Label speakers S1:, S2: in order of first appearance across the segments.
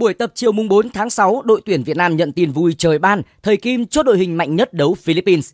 S1: Buổi tập chiều mùng 4 tháng 6, đội tuyển Việt Nam nhận tin vui trời ban, thời Kim chốt đội hình mạnh nhất đấu Philippines.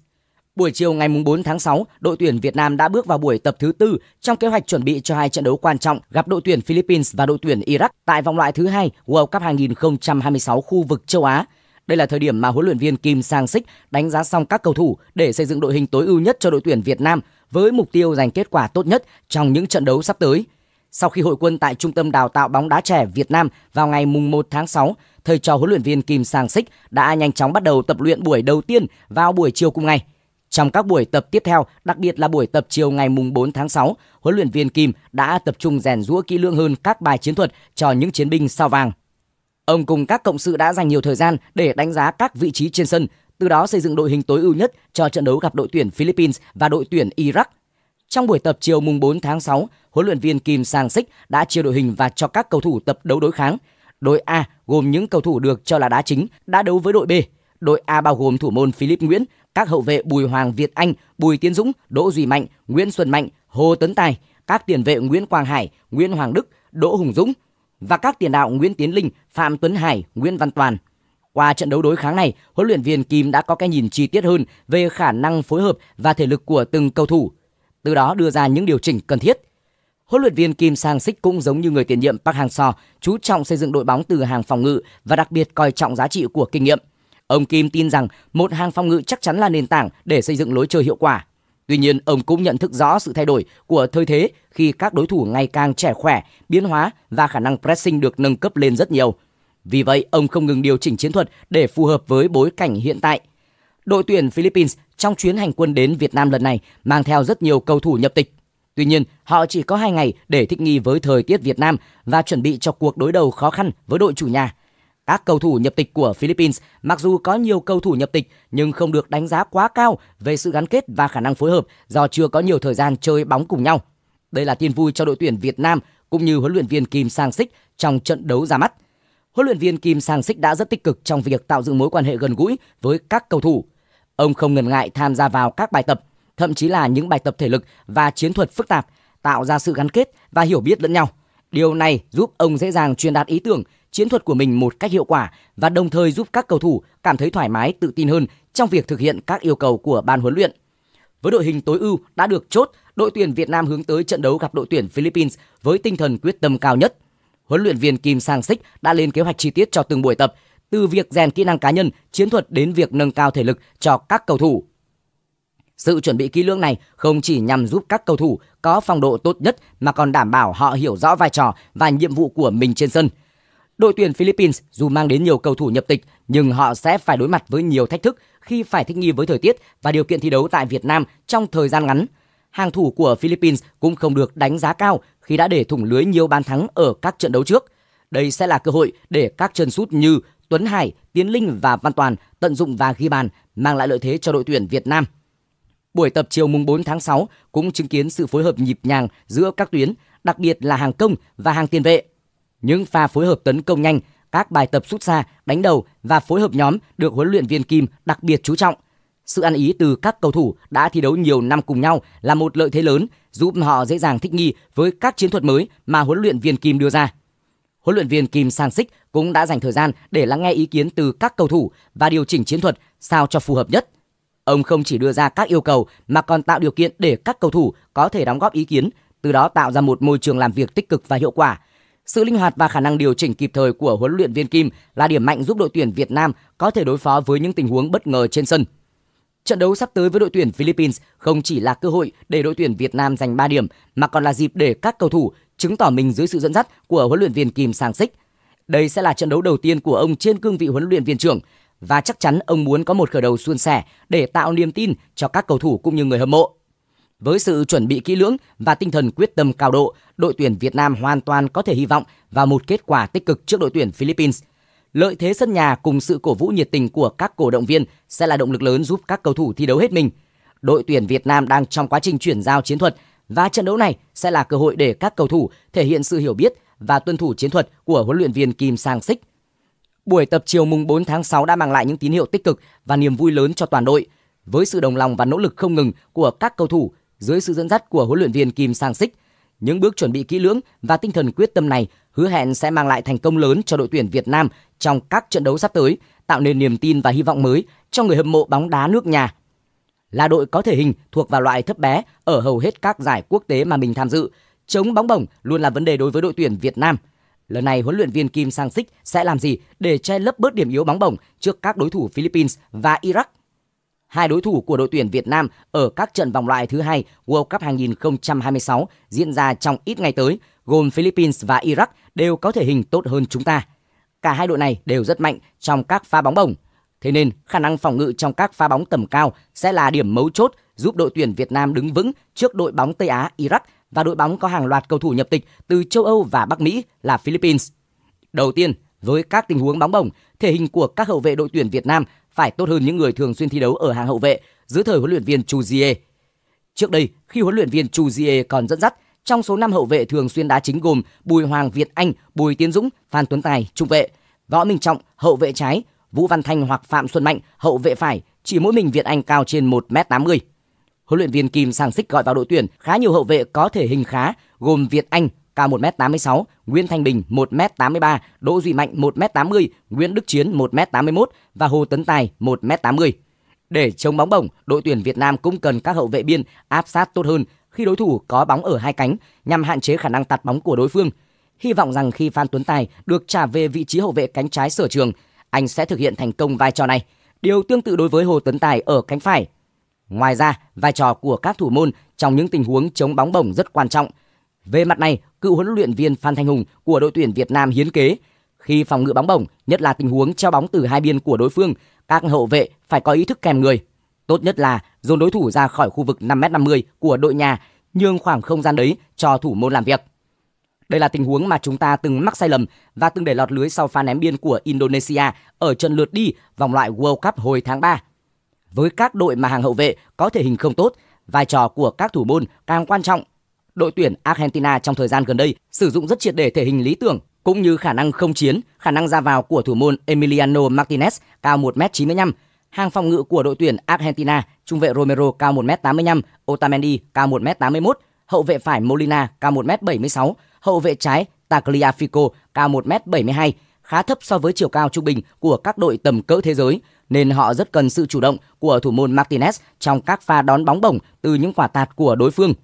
S1: Buổi chiều ngày mùng 4 tháng 6, đội tuyển Việt Nam đã bước vào buổi tập thứ tư trong kế hoạch chuẩn bị cho hai trận đấu quan trọng gặp đội tuyển Philippines và đội tuyển Iraq tại vòng loại thứ hai World Cup 2026 khu vực châu Á. Đây là thời điểm mà huấn luyện viên Kim Sang Sik đánh giá xong các cầu thủ để xây dựng đội hình tối ưu nhất cho đội tuyển Việt Nam với mục tiêu giành kết quả tốt nhất trong những trận đấu sắp tới – sau khi hội quân tại Trung tâm Đào tạo bóng đá trẻ Việt Nam vào ngày mùng 1 tháng 6, thầy trò huấn luyện viên Kim Sang Sích đã nhanh chóng bắt đầu tập luyện buổi đầu tiên vào buổi chiều cùng ngày. Trong các buổi tập tiếp theo, đặc biệt là buổi tập chiều ngày mùng 4 tháng 6, huấn luyện viên Kim đã tập trung rèn rũa kỹ lưỡng hơn các bài chiến thuật cho những chiến binh sao vàng. Ông cùng các cộng sự đã dành nhiều thời gian để đánh giá các vị trí trên sân, từ đó xây dựng đội hình tối ưu nhất cho trận đấu gặp đội tuyển Philippines và đội tuyển Iraq trong buổi tập chiều mùng 4 tháng 6, huấn luyện viên Kim Sang Sik đã chia đội hình và cho các cầu thủ tập đấu đối kháng. Đội A gồm những cầu thủ được cho là đá chính đã đấu với đội B. Đội A bao gồm thủ môn Philip Nguyễn, các hậu vệ Bùi Hoàng Việt Anh, Bùi Tiến Dũng, Đỗ Duy Mạnh, Nguyễn Xuân Mạnh, Hồ Tấn Tài, các tiền vệ Nguyễn Quang Hải, Nguyễn Hoàng Đức, Đỗ Hùng Dũng và các tiền đạo Nguyễn Tiến Linh, Phạm Tuấn Hải, Nguyễn Văn Toàn. Qua trận đấu đối kháng này, huấn luyện viên Kim đã có cái nhìn chi tiết hơn về khả năng phối hợp và thể lực của từng cầu thủ từ đó đưa ra những điều chỉnh cần thiết. Huấn luyện viên Kim Sang Sik cũng giống như người tiền nhiệm Park Hang-seo, chú trọng xây dựng đội bóng từ hàng phòng ngự và đặc biệt coi trọng giá trị của kinh nghiệm. Ông Kim tin rằng một hàng phòng ngự chắc chắn là nền tảng để xây dựng lối chơi hiệu quả. Tuy nhiên, ông cũng nhận thức rõ sự thay đổi của thời thế khi các đối thủ ngày càng trẻ khỏe, biến hóa và khả năng pressing được nâng cấp lên rất nhiều. Vì vậy, ông không ngừng điều chỉnh chiến thuật để phù hợp với bối cảnh hiện tại – đội tuyển Philippines trong chuyến hành quân đến Việt Nam lần này mang theo rất nhiều cầu thủ nhập tịch. Tuy nhiên, họ chỉ có 2 ngày để thích nghi với thời tiết Việt Nam và chuẩn bị cho cuộc đối đầu khó khăn với đội chủ nhà. Các cầu thủ nhập tịch của Philippines mặc dù có nhiều cầu thủ nhập tịch nhưng không được đánh giá quá cao về sự gắn kết và khả năng phối hợp do chưa có nhiều thời gian chơi bóng cùng nhau. Đây là tin vui cho đội tuyển Việt Nam cũng như huấn luyện viên Kim Sang Sik trong trận đấu ra mắt. Huấn luyện viên Kim Sang Sik đã rất tích cực trong việc tạo dựng mối quan hệ gần gũi với các cầu thủ. Ông không ngần ngại tham gia vào các bài tập, thậm chí là những bài tập thể lực và chiến thuật phức tạp, tạo ra sự gắn kết và hiểu biết lẫn nhau. Điều này giúp ông dễ dàng truyền đạt ý tưởng, chiến thuật của mình một cách hiệu quả và đồng thời giúp các cầu thủ cảm thấy thoải mái, tự tin hơn trong việc thực hiện các yêu cầu của ban huấn luyện. Với đội hình tối ưu đã được chốt, đội tuyển Việt Nam hướng tới trận đấu gặp đội tuyển Philippines với tinh thần quyết tâm cao nhất. Huấn luyện viên Kim Sang Sik đã lên kế hoạch chi tiết cho từng buổi tập, từ việc rèn kỹ năng cá nhân, chiến thuật đến việc nâng cao thể lực cho các cầu thủ. Sự chuẩn bị kỹ lưỡng này không chỉ nhằm giúp các cầu thủ có phong độ tốt nhất mà còn đảm bảo họ hiểu rõ vai trò và nhiệm vụ của mình trên sân. Đội tuyển Philippines dù mang đến nhiều cầu thủ nhập tịch nhưng họ sẽ phải đối mặt với nhiều thách thức khi phải thích nghi với thời tiết và điều kiện thi đấu tại Việt Nam trong thời gian ngắn. Hàng thủ của Philippines cũng không được đánh giá cao khi đã để thủng lưới nhiều bàn thắng ở các trận đấu trước. Đây sẽ là cơ hội để các chân sút như Tuấn Hải, Tiến Linh và Văn Toàn tận dụng và ghi bàn, mang lại lợi thế cho đội tuyển Việt Nam. Buổi tập chiều mùng 4 tháng 6 cũng chứng kiến sự phối hợp nhịp nhàng giữa các tuyến, đặc biệt là hàng công và hàng tiền vệ. Những pha phối hợp tấn công nhanh, các bài tập sút xa, đánh đầu và phối hợp nhóm được huấn luyện viên Kim đặc biệt chú trọng. Sự ăn ý từ các cầu thủ đã thi đấu nhiều năm cùng nhau là một lợi thế lớn, giúp họ dễ dàng thích nghi với các chiến thuật mới mà huấn luyện viên Kim đưa ra huấn luyện viên Kim Sang Sik cũng đã dành thời gian để lắng nghe ý kiến từ các cầu thủ và điều chỉnh chiến thuật sao cho phù hợp nhất. Ông không chỉ đưa ra các yêu cầu mà còn tạo điều kiện để các cầu thủ có thể đóng góp ý kiến, từ đó tạo ra một môi trường làm việc tích cực và hiệu quả. Sự linh hoạt và khả năng điều chỉnh kịp thời của huấn luyện viên Kim là điểm mạnh giúp đội tuyển Việt Nam có thể đối phó với những tình huống bất ngờ trên sân. Trận đấu sắp tới với đội tuyển Philippines không chỉ là cơ hội để đội tuyển Việt Nam giành 3 điểm mà còn là dịp để các cầu thủ chứng tỏ mình dưới sự dẫn dắt của huấn luyện viên Kim Sang Sik. Đây sẽ là trận đấu đầu tiên của ông trên cương vị huấn luyện viên trưởng và chắc chắn ông muốn có một khởi đầu suôn sẻ để tạo niềm tin cho các cầu thủ cũng như người hâm mộ. Với sự chuẩn bị kỹ lưỡng và tinh thần quyết tâm cao độ, đội tuyển Việt Nam hoàn toàn có thể hy vọng vào một kết quả tích cực trước đội tuyển Philippines – lợi thế sân nhà cùng sự cổ vũ nhiệt tình của các cổ động viên sẽ là động lực lớn giúp các cầu thủ thi đấu hết mình. Đội tuyển Việt Nam đang trong quá trình chuyển giao chiến thuật và trận đấu này sẽ là cơ hội để các cầu thủ thể hiện sự hiểu biết và tuân thủ chiến thuật của huấn luyện viên Kim Sang Sik. Buổi tập chiều mùng 4 tháng 6 đã mang lại những tín hiệu tích cực và niềm vui lớn cho toàn đội. Với sự đồng lòng và nỗ lực không ngừng của các cầu thủ dưới sự dẫn dắt của huấn luyện viên Kim Sang Sik, những bước chuẩn bị kỹ lưỡng và tinh thần quyết tâm này hứa hẹn sẽ mang lại thành công lớn cho đội tuyển Việt Nam trong các trận đấu sắp tới, tạo nên niềm tin và hy vọng mới cho người hâm mộ bóng đá nước nhà. Là đội có thể hình thuộc vào loại thấp bé ở hầu hết các giải quốc tế mà mình tham dự, chống bóng bổng luôn là vấn đề đối với đội tuyển Việt Nam. Lần này huấn luyện viên Kim Sang Sik sẽ làm gì để che lấp bớt điểm yếu bóng bổng trước các đối thủ Philippines và Iraq? Hai đối thủ của đội tuyển Việt Nam ở các trận vòng loại thứ hai World Cup 2026 diễn ra trong ít ngày tới gồm Philippines và Iraq đều có thể hình tốt hơn chúng ta. Cả hai đội này đều rất mạnh trong các pha bóng bổng. Thế nên khả năng phòng ngự trong các pha bóng tầm cao sẽ là điểm mấu chốt giúp đội tuyển Việt Nam đứng vững trước đội bóng Tây Á Iraq và đội bóng có hàng loạt cầu thủ nhập tịch từ châu Âu và Bắc Mỹ là Philippines. Đầu tiên, với các tình huống bóng bổng, thể hình của các hậu vệ đội tuyển Việt Nam phải tốt hơn những người thường xuyên thi đấu ở hàng hậu vệ dưới thời huấn luyện viên Chu Gie. Trước đây, khi huấn luyện viên Chu Gie còn dẫn dắt trong số 5 hậu vệ thường xuyên đá chính gồm Bùi Hoàng Việt Anh, Bùi Tiến Dũng, Phan Tuấn Tài, trung vệ, Võ Minh Trọng, hậu vệ trái, Vũ Văn Thanh hoặc Phạm Xuân Mạnh, hậu vệ phải, chỉ mỗi mình Việt Anh cao trên 1m80. Huấn luyện viên Kim Sang xích gọi vào đội tuyển khá nhiều hậu vệ có thể hình khá, gồm Việt Anh cao 1m86, Nguyễn Thanh Bình 1m83, Đỗ Duy Mạnh 1m80, Nguyễn Đức Chiến 1m81 và Hồ Tấn Tài 1m80. Để chống bóng bổng, đội tuyển Việt Nam cũng cần các hậu vệ biên áp sát tốt hơn, khi đối thủ có bóng ở hai cánh nhằm hạn chế khả năng tạt bóng của đối phương. Hy vọng rằng khi Phan Tuấn Tài được trả về vị trí hậu vệ cánh trái sở trường, anh sẽ thực hiện thành công vai trò này. Điều tương tự đối với Hồ Tuấn Tài ở cánh phải. Ngoài ra, vai trò của các thủ môn trong những tình huống chống bóng bổng rất quan trọng. Về mặt này, cựu huấn luyện viên Phan Thanh Hùng của đội tuyển Việt Nam hiến kế khi phòng ngự bóng bổng, nhất là tình huống treo bóng từ hai biên của đối phương, các hậu vệ phải có ý thức kèm người, Tốt nhất là dồn đối thủ ra khỏi khu vực 5m50 của đội nhà, nhường khoảng không gian đấy cho thủ môn làm việc. Đây là tình huống mà chúng ta từng mắc sai lầm và từng để lọt lưới sau pha ném biên của Indonesia ở trận lượt đi vòng loại World Cup hồi tháng 3. Với các đội mà hàng hậu vệ có thể hình không tốt, vai trò của các thủ môn càng quan trọng. Đội tuyển Argentina trong thời gian gần đây sử dụng rất triệt để thể hình lý tưởng cũng như khả năng không chiến, khả năng ra vào của thủ môn Emiliano Martinez cao 1m95 Hàng phòng ngự của đội tuyển Argentina, trung vệ Romero cao 1m85, Otamendi cao 1m81, hậu vệ phải Molina cao 1m76, hậu vệ trái Tagliafico cao 1m72, khá thấp so với chiều cao trung bình của các đội tầm cỡ thế giới nên họ rất cần sự chủ động của thủ môn Martinez trong các pha đón bóng bổng từ những quả tạt của đối phương.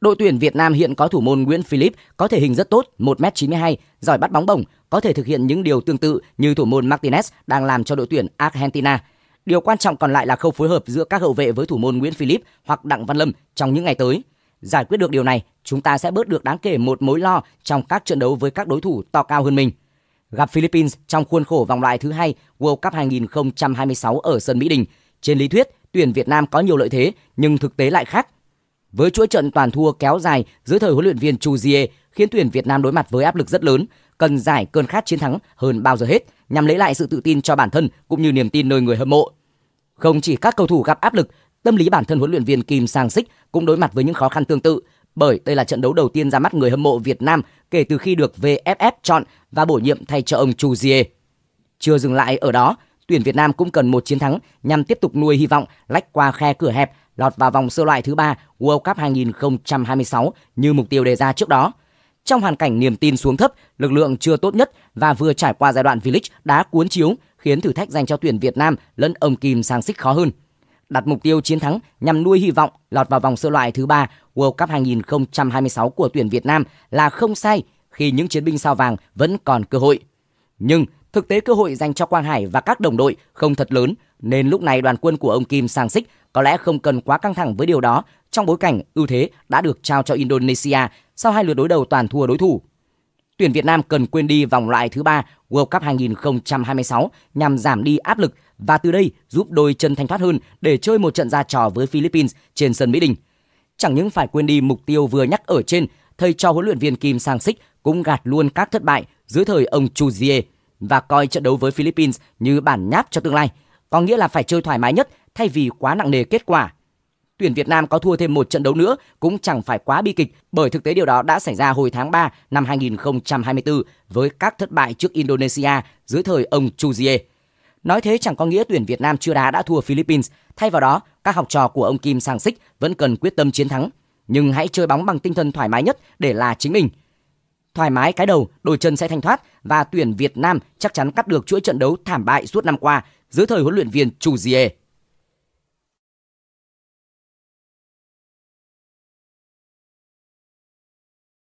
S1: Đội tuyển Việt Nam hiện có thủ môn Nguyễn Philip có thể hình rất tốt, 1m92, giỏi bắt bóng bổng, có thể thực hiện những điều tương tự như thủ môn Martinez đang làm cho đội tuyển Argentina Điều quan trọng còn lại là khâu phối hợp giữa các hậu vệ với thủ môn Nguyễn Philip hoặc Đặng Văn Lâm trong những ngày tới. Giải quyết được điều này, chúng ta sẽ bớt được đáng kể một mối lo trong các trận đấu với các đối thủ to cao hơn mình. Gặp Philippines trong khuôn khổ vòng loại thứ hai World Cup 2026 ở sân Mỹ Đình. Trên lý thuyết, tuyển Việt Nam có nhiều lợi thế nhưng thực tế lại khác. Với chuỗi trận toàn thua kéo dài dưới thời huấn luyện viên Chu Jie khiến tuyển Việt Nam đối mặt với áp lực rất lớn, cần giải cơn khát chiến thắng hơn bao giờ hết nhằm lấy lại sự tự tin cho bản thân cũng như niềm tin nơi người hâm mộ. Không chỉ các cầu thủ gặp áp lực, tâm lý bản thân huấn luyện viên Kim Sang Sik cũng đối mặt với những khó khăn tương tự bởi đây là trận đấu đầu tiên ra mắt người hâm mộ Việt Nam kể từ khi được VFF chọn và bổ nhiệm thay cho ông Chu Jie. Chưa dừng lại ở đó, tuyển Việt Nam cũng cần một chiến thắng nhằm tiếp tục nuôi hy vọng lách qua khe cửa hẹp lọt vào vòng sơ loại thứ ba World Cup 2026 như mục tiêu đề ra trước đó. Trong hoàn cảnh niềm tin xuống thấp, lực lượng chưa tốt nhất và vừa trải qua giai đoạn V-League đá cuốn chiếu khiến thử thách dành cho tuyển Việt Nam lẫn ông Kim sang xích khó hơn. Đặt mục tiêu chiến thắng nhằm nuôi hy vọng lọt vào vòng sơ loại thứ ba World Cup 2026 của tuyển Việt Nam là không sai khi những chiến binh sao vàng vẫn còn cơ hội. Nhưng thực tế cơ hội dành cho Quang Hải và các đồng đội không thật lớn nên lúc này đoàn quân của ông Kim sang xích có lẽ không cần quá căng thẳng với điều đó trong bối cảnh ưu thế đã được trao cho Indonesia sau hai lượt đối đầu toàn thua đối thủ. Tuyển Việt Nam cần quên đi vòng loại thứ ba World Cup 2026 nhằm giảm đi áp lực và từ đây giúp đôi chân thanh thoát hơn để chơi một trận ra trò với Philippines trên sân Mỹ Đình. Chẳng những phải quên đi mục tiêu vừa nhắc ở trên, thầy cho huấn luyện viên Kim Sang Sik cũng gạt luôn các thất bại dưới thời ông Chu Jie và coi trận đấu với Philippines như bản nháp cho tương lai, có nghĩa là phải chơi thoải mái nhất thay vì quá nặng nề kết quả tuyển Việt Nam có thua thêm một trận đấu nữa cũng chẳng phải quá bi kịch bởi thực tế điều đó đã xảy ra hồi tháng 3 năm 2024 với các thất bại trước Indonesia dưới thời ông Chuzie. Nói thế chẳng có nghĩa tuyển Việt Nam chưa đá đã thua Philippines, thay vào đó, các học trò của ông Kim Sang Sik vẫn cần quyết tâm chiến thắng, nhưng hãy chơi bóng bằng tinh thần thoải mái nhất để là chính mình. Thoải mái cái đầu, đôi chân sẽ thanh thoát và tuyển Việt Nam chắc chắn cắt được chuỗi trận đấu thảm bại suốt năm qua dưới thời huấn luyện viên Chu Zie.